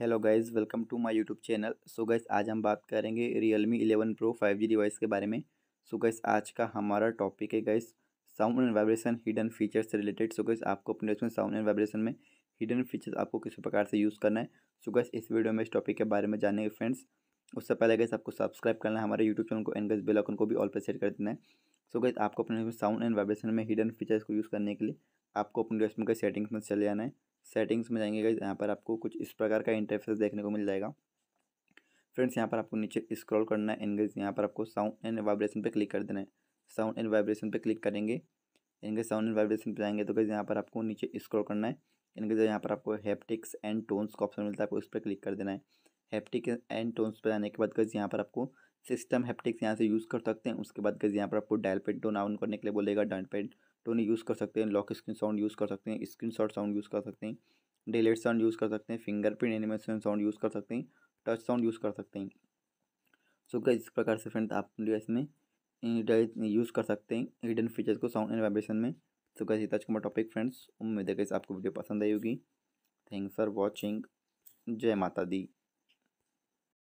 hello guys welcome to my YouTube channel so guys आज हम बात करेंगे रियलमी 11 प्रो 5G डिवाइस के बारे में सो so गाइस आज का हमारा टॉपिक है guys sound and vibration hidden features से रिलेटेड सो गाइस आपको अपने उसमें साउंड एंड वाइब्रेशन में हिडन फीचर्स आपको किस प्रकार से यूज़ करना है सो so गाइस इस वीडियो में इस टॉपिक के बारे में जानेंगे फ्रेंड्स उससे पहले गैस आपको सब्सक्राइब करना है हमारे यूट्यूब चैनल को एंड गैस बेलाइकन को भी ऑल पर सेट कर देना है सो गैस आपको अपने साउंड एंड वाइब्रेशन में हिडन फीचर्स को यूज़ करने के लिए आपको अपने उसमें सेटिंग्स में चले जाना है सेटिंग्स में जाएंगे गाइज यहाँ पर आपको कुछ इस प्रकार का इंटरफेस देखने को मिल जाएगा फ्रेंड्स यहाँ पर आपको नीचे स्क्रॉल करना है एंगेज यहाँ पर आपको साउंड एंड वाइब्रेशन पे क्लिक कर देना है साउंड एंड वाइब्रेशन पे क्लिक करेंगे इनके साउंड एंड वाइब्रेशन पे जाएंगे तो गैस यहाँ पर आपको नीचे स्क्रॉल करना है इनके जो यहाँ पर आपको हैप्टिक्स एंड टोन्स का ऑप्शन मिलता है आपको उस पर क्लिक कर देना है हैप्टिक एंड टोन्स पर आने के बाद गैस यहाँ पर आपको सिस्टम हैप्टिक्स यहाँ से यूज़ कर सकते हैं उसके बाद गैस यहाँ पर आपको डायल पेड टोन ऑन करने के लिए बोलेगा डायल पेड टोन यूज़ कर सकते हैं लॉक स्क्रीन साउंड यूज़ कर सकते हैं स्क्रीन शॉट साउंड यूज़ कर सकते हैं डेलेट साउंड यूज़ कर सकते हैं फिंगरप्रिंट एनिमेशन साउंड यूज़ कर सकते हैं टच साउंड यूज़ कर सकते हैं सो क्या इस प्रकार से फ्रेंड आप जो इसमें यूज़ कर सकते हैं हिडन फीचर्स को साउंड एंड वाइब्रेशन में सो कैसे टच का टॉपिक फ्रेंड्स उम्मीद है कैसे आपको वीडियो पसंद आई होगी थैंक्स फॉर वॉचिंग जय माता दी